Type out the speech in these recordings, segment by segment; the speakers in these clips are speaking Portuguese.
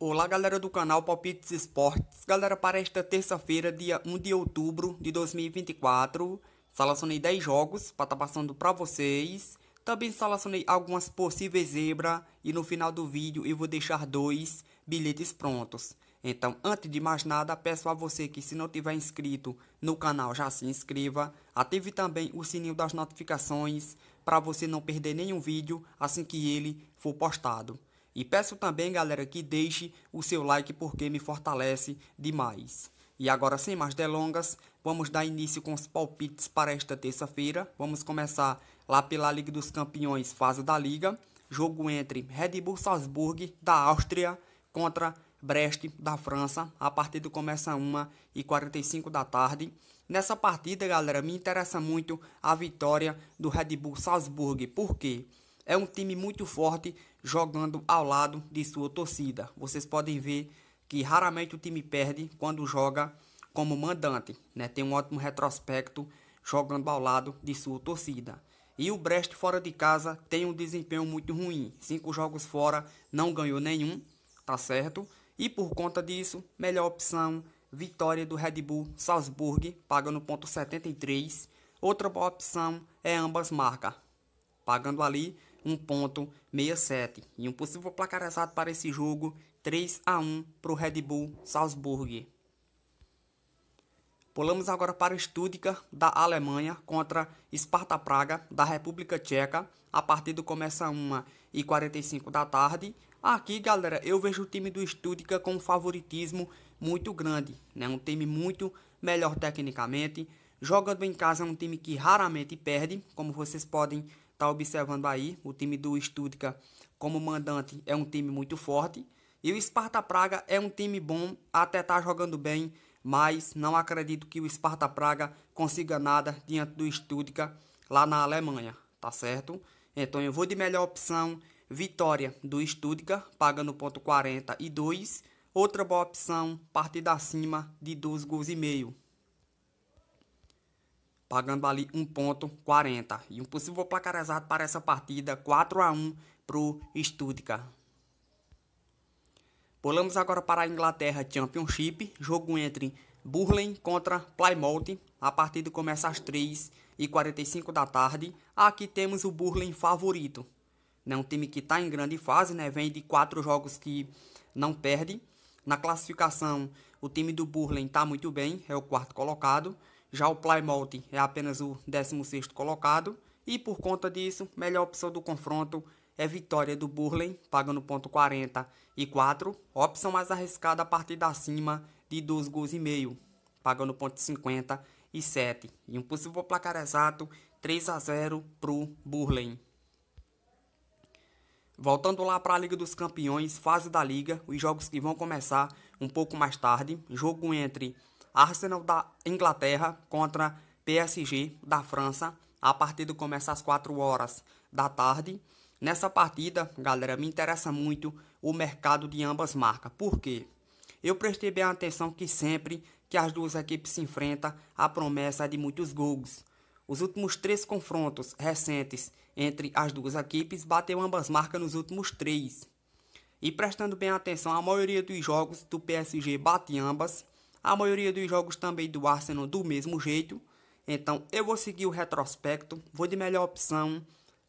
Olá galera do canal Palpites Esportes, galera para esta terça-feira, dia 1 de outubro de 2024, selecionei 10 jogos para estar tá passando para vocês, também selecionei algumas possíveis zebra e no final do vídeo eu vou deixar dois bilhetes prontos. Então, antes de mais nada, peço a você que se não tiver inscrito no canal, já se inscreva, ative também o sininho das notificações para você não perder nenhum vídeo assim que ele for postado. E peço também, galera, que deixe o seu like porque me fortalece demais. E agora, sem mais delongas, vamos dar início com os palpites para esta terça-feira. Vamos começar lá pela Liga dos Campeões, fase da Liga. Jogo entre Red Bull Salzburg, da Áustria, contra Brest, da França. A partida começa às 1h45 da tarde. Nessa partida, galera, me interessa muito a vitória do Red Bull Salzburg. Por quê? Porque é um time muito forte jogando ao lado de sua torcida. Vocês podem ver que raramente o time perde quando joga como mandante, né? Tem um ótimo retrospecto jogando ao lado de sua torcida. E o Brest fora de casa tem um desempenho muito ruim. Cinco jogos fora, não ganhou nenhum, tá certo? E por conta disso, melhor opção, vitória do Red Bull Salzburg, pagando ponto 73. Outra boa opção é ambas marcas, pagando ali 1.67. E um possível placar exato para esse jogo, 3 a 1 para o Red Bull Salzburg. Pulamos agora para Stuttgart, da Alemanha, contra Sparta Praga, da República Tcheca. A partida começa às 1h45 da tarde. Aqui, galera, eu vejo o time do Stuttgart com um favoritismo muito grande. Né? Um time muito melhor tecnicamente. Jogando em casa é um time que raramente perde, como vocês podem tá observando aí. O time do Stuttgart, como mandante, é um time muito forte. E o Sparta Praga é um time bom, até tá jogando bem, mas não acredito que o Sparta Praga consiga nada diante do Stuttgart lá na Alemanha, tá certo? Então eu vou de melhor opção, vitória do Stuttgart, pagando ponto 42. Outra boa opção, partida acima de 12 gols e meio pagando ali 1.40. E um possível placarizado para essa partida, 4 a 1 para o Stuttgart. Pulamos agora para a Inglaterra Championship, jogo entre Burley contra Plymouth. A partida começa às 3h45 da tarde. Aqui temos o Burley favorito. né? um time que está em grande fase, né? vem de quatro jogos que não perde. Na classificação, o time do Burley está muito bem, é o quarto colocado. Já o Plymouth é apenas o 16 colocado e por conta disso, melhor opção do confronto é vitória do Burley, pagando ponto 40 e 4, opção mais arriscada a partir da cima de 2 gols e meio, pagando ponto 50 e 7. E um possível placar exato 3 a 0 pro Burley. Voltando lá para a Liga dos Campeões, fase da liga, os jogos que vão começar um pouco mais tarde, jogo entre Arsenal da Inglaterra contra PSG da França. A partida começa às 4 horas da tarde. Nessa partida, galera, me interessa muito o mercado de ambas marcas. Por quê? Eu prestei bem atenção que sempre que as duas equipes se enfrentam, a promessa é de muitos gols. Os últimos três confrontos recentes entre as duas equipes bateu ambas marcas nos últimos três. E prestando bem atenção, a maioria dos jogos do PSG bate ambas a maioria dos jogos também do Arsenal do mesmo jeito. Então eu vou seguir o retrospecto, vou de melhor opção,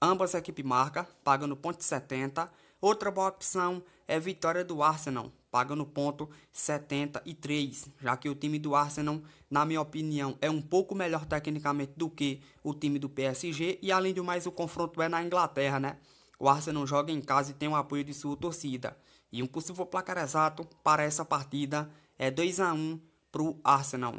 ambas equipe marca, pagando ponto 70. Outra boa opção é vitória do Arsenal, pagando ponto 73, já que o time do Arsenal, na minha opinião, é um pouco melhor tecnicamente do que o time do PSG e além de mais o confronto é na Inglaterra, né? O Arsenal joga em casa e tem o apoio de sua torcida. E um possível placar exato para essa partida é 2 a 1 para o Arsenal.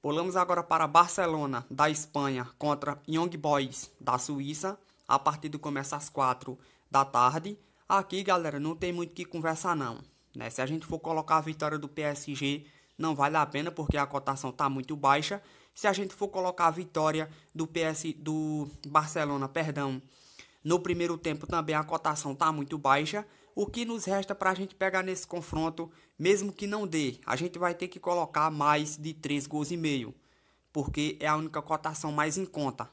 Pulamos agora para Barcelona, da Espanha, contra Young Boys, da Suíça. A partida começa às 4 da tarde. Aqui, galera, não tem muito o que conversar, não. Né? Se a gente for colocar a vitória do PSG, não vale a pena, porque a cotação está muito baixa. Se a gente for colocar a vitória do PS do Barcelona, perdão, no primeiro tempo também a cotação está muito baixa. O que nos resta para a gente pegar nesse confronto, mesmo que não dê, a gente vai ter que colocar mais de 3 gols e meio, porque é a única cotação mais em conta.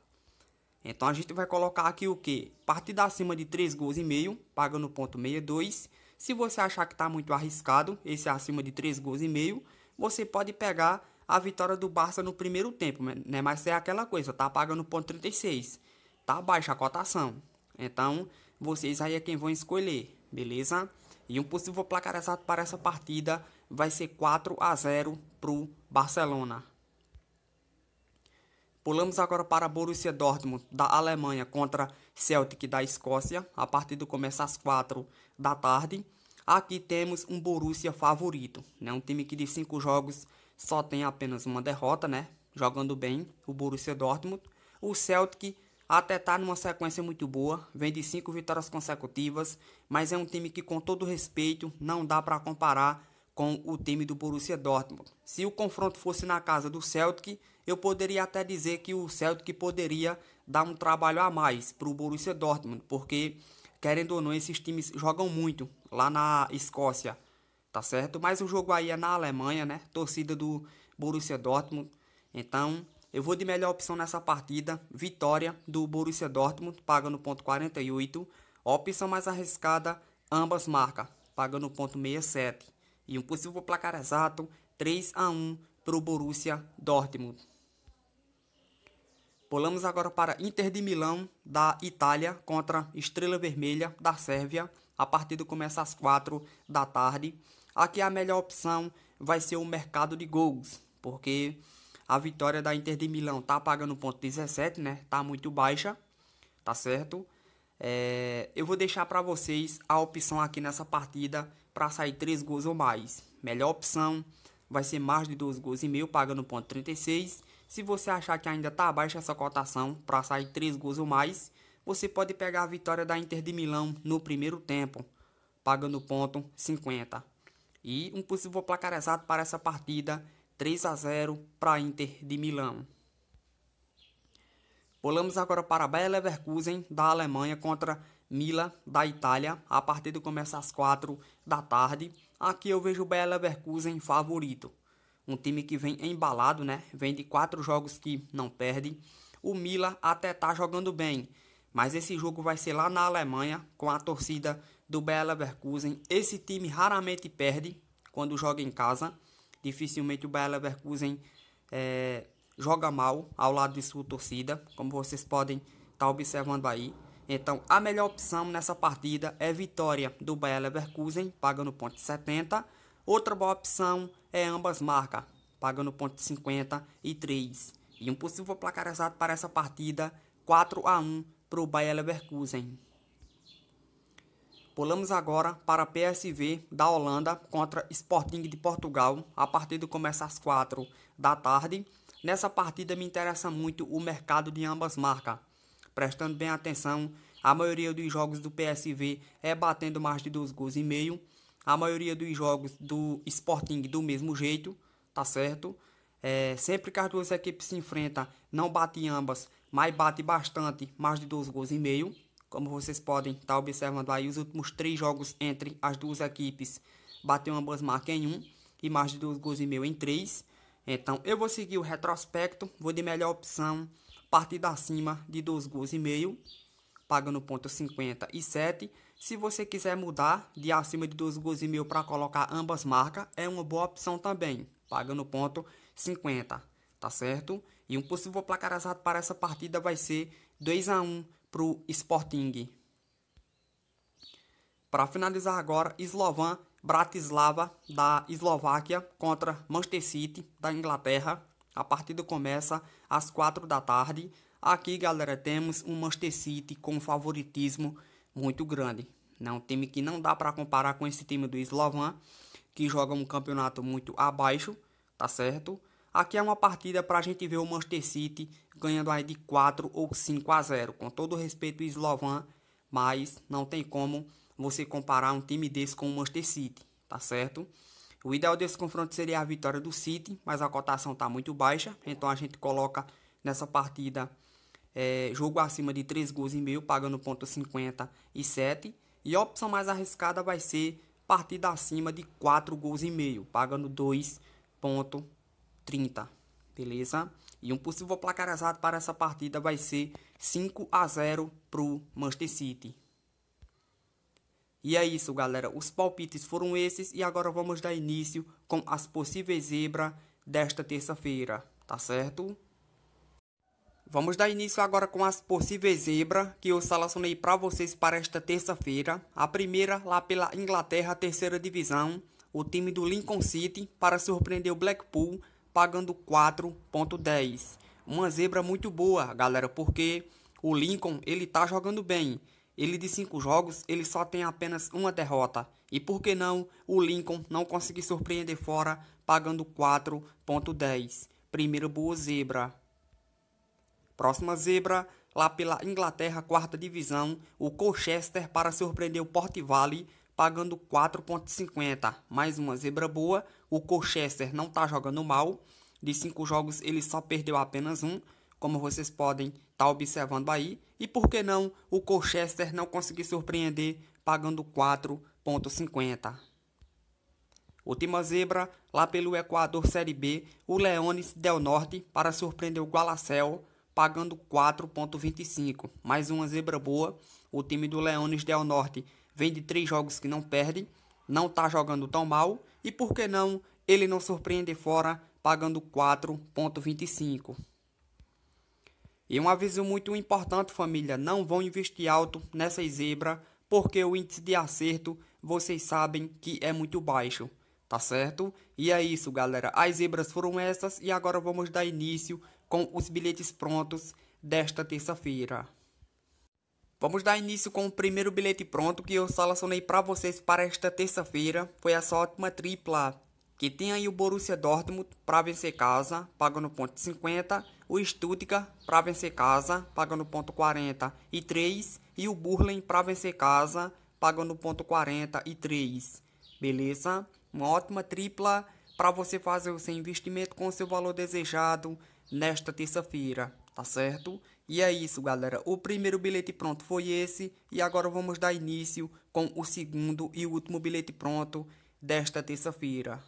Então a gente vai colocar aqui o que? Partida acima de 3 gols e meio, pagando ponto 62. Se você achar que está muito arriscado, esse é acima de 3 gols e meio, você pode pegar a vitória do Barça no primeiro tempo, né? Mas é aquela coisa, tá pagando ponto 36. Tá baixa a cotação. Então, vocês aí é quem vão escolher beleza? E um possível placar exato para essa partida vai ser 4 a 0 para o Barcelona. Pulamos agora para Borussia Dortmund da Alemanha contra Celtic da Escócia. A partida começa às 4 da tarde. Aqui temos um Borussia favorito, né? Um time que de 5 jogos só tem apenas uma derrota, né? Jogando bem o Borussia Dortmund. O Celtic até tá numa sequência muito boa, vem de cinco vitórias consecutivas, mas é um time que com todo respeito não dá para comparar com o time do Borussia Dortmund. Se o confronto fosse na casa do Celtic, eu poderia até dizer que o Celtic poderia dar um trabalho a mais para o Borussia Dortmund, porque querendo ou não esses times jogam muito lá na Escócia, tá certo? Mas o jogo aí é na Alemanha, né? Torcida do Borussia Dortmund. Então, eu vou de melhor opção nessa partida, vitória do Borussia Dortmund, pagando ponto 48. A opção mais arriscada, ambas marcas, pagando ponto 67. E um possível placar exato, 3 a 1 para o Borussia Dortmund. Pulamos agora para Inter de Milão, da Itália, contra Estrela Vermelha, da Sérvia. A partida começa às 4 da tarde. Aqui a melhor opção vai ser o mercado de gols, porque a vitória da Inter de Milão tá pagando ponto 17, né? Tá muito baixa, tá certo? É, eu vou deixar para vocês a opção aqui nessa partida para sair 3 gols ou mais. Melhor opção vai ser mais de 2 gols e meio, pagando ponto 36. Se você achar que ainda tá baixa essa cotação para sair 3 gols ou mais, você pode pegar a vitória da Inter de Milão no primeiro tempo, pagando ponto 50. E um possível placar exato para essa partida 3 a 0 para a Inter de Milão. Pulamos agora para Bayer Leverkusen da Alemanha contra Mila da Itália. A partida começa às 4 da tarde. Aqui eu vejo o Bayer Leverkusen favorito. Um time que vem embalado, né? Vem de quatro jogos que não perde. O Mila até tá jogando bem, mas esse jogo vai ser lá na Alemanha com a torcida do Bayer Leverkusen. Esse time raramente perde quando joga em casa. Dificilmente o Bayer Leverkusen é, joga mal ao lado de sua torcida, como vocês podem estar tá observando aí. Então, a melhor opção nessa partida é vitória do Bayer Leverkusen, paga no ponto 70. Outra boa opção é ambas marcas, paga no ponto 50 e 3. E um possível placar exato para essa partida, 4 a 1 para o Bayer Leverkusen. Pulamos agora para PSV da Holanda contra Sporting de Portugal. A partir do começo às 4 da tarde. Nessa partida me interessa muito o mercado de ambas marcas. Prestando bem atenção, a maioria dos jogos do PSV é batendo mais de 2 gols e meio. A maioria dos jogos do Sporting do mesmo jeito, tá certo? É, sempre que as duas equipes se enfrentam, não bate ambas, mas bate bastante, mais de 2 gols e meio. Como vocês podem estar tá observando aí, os últimos três jogos entre as duas equipes bateu ambas marcas em um e mais de dois gols e meio em três. Então eu vou seguir o retrospecto, vou de melhor opção, partida acima de dois gols e meio, pagando ponto 57. Se você quiser mudar de acima de dois gols e meio para colocar ambas marcas, é uma boa opção também, pagando ponto 50, tá certo? E um possível placar exato para essa partida vai ser 2 a 1 para o Sporting. Para finalizar agora, Slovan Bratislava da Eslováquia contra Manchester City da Inglaterra. A partida começa às 4 da tarde. Aqui, galera, temos um Manchester City com favoritismo muito grande. É um time que não dá para comparar com esse time do Slovan, que joga um campeonato muito abaixo, tá certo? Aqui é uma partida para a gente ver o Manchester City ganhando aí de 4 ou 5 a 0. Com todo respeito ao Slovan, mas não tem como você comparar um time desse com o Manchester City, tá certo? O ideal desse confronto seria a vitória do City, mas a cotação está muito baixa, então a gente coloca nessa partida é, jogo acima de 3 gols e meio, pagando ponto 57. E a opção mais arriscada vai ser partida acima de 4 gols e meio, pagando 2.5. 30, beleza? E um possível placar azar para essa partida vai ser 5 a 0 para o Manchester City. E é isso, galera. Os palpites foram esses e agora vamos dar início com as possíveis zebras desta terça-feira, tá certo? Vamos dar início agora com as possíveis zebras que eu selecionei para vocês para esta terça-feira. A primeira lá pela Inglaterra, terceira divisão, o time do Lincoln City para surpreender o Blackpool pagando 4.10. Uma zebra muito boa, galera, porque o Lincoln, ele tá jogando bem. Ele de 5 jogos, ele só tem apenas uma derrota. E por que não o Lincoln não conseguir surpreender fora pagando 4.10. Primeira boa zebra. Próxima zebra, lá pela Inglaterra, quarta divisão, o Colchester para surpreender o Port Vale pagando 4.50. Mais uma zebra boa, o Colchester não está jogando mal. De cinco jogos, ele só perdeu apenas um, como vocês podem estar tá observando aí. E por que não o Colchester não conseguir surpreender pagando 4,50? Última zebra, lá pelo Equador Série B, o Leones Del Norte para surpreender o Gualacel, pagando 4,25. Mais uma zebra boa. O time do Leones Del Norte vem de três jogos que não perde, não está jogando tão mal e por que não ele não surpreender fora pagando 4,25. E um aviso muito importante, família: não vão investir alto nessa zebra, porque o índice de acerto vocês sabem que é muito baixo, tá certo? E é isso, galera. As zebras foram essas e agora vamos dar início com os bilhetes prontos desta terça-feira. Vamos dar início com o primeiro bilhete pronto que eu selecionei para vocês para esta terça-feira. Foi essa ótima tripla que tem aí o Borussia Dortmund para vencer casa, pagando ponto 50, o Stuttgart para vencer casa, pagando ponto 43 e o Burlen para vencer casa, pagando ponto 43. Beleza? Uma ótima tripla para você fazer o seu investimento com o seu valor desejado nesta terça-feira tá certo? E é isso, galera. O primeiro bilhete pronto foi esse. E agora vamos dar início com o segundo e último bilhete pronto desta terça-feira.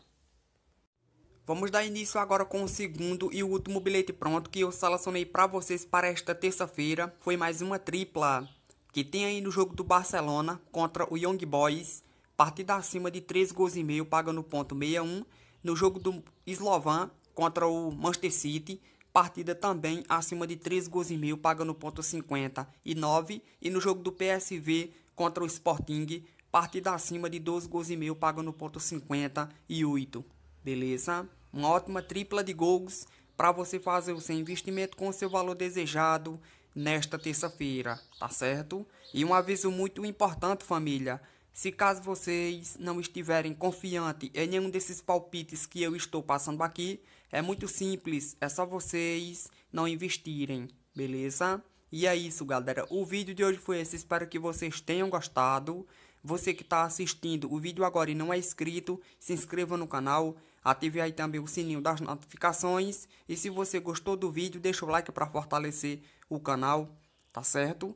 Vamos dar início agora com o segundo e último bilhete pronto que eu selecionei para vocês para esta terça-feira. Foi mais uma tripla que tem aí no jogo do Barcelona contra o Young Boys. Partida acima de 3 gols e meio, pagando ponto 61. No jogo do Slovan contra o Manchester City, Partida também acima de 3 gols e meio, pagando ponto 50 e 9. E no jogo do PSV contra o Sporting, partida acima de 12 gols e meio, pagando ponto 50 e 8. Beleza? Uma ótima tripla de gols para você fazer o seu investimento com o seu valor desejado nesta terça-feira, tá certo? E um aviso muito importante, família. Se caso vocês não estiverem confiante em nenhum desses palpites que eu estou passando aqui, é muito simples, é só vocês não investirem, beleza? E é isso, galera. O vídeo de hoje foi esse, espero que vocês tenham gostado. Você que está assistindo o vídeo agora e não é inscrito, se inscreva no canal, ative aí também o sininho das notificações. E se você gostou do vídeo, deixa o like para fortalecer o canal, tá certo?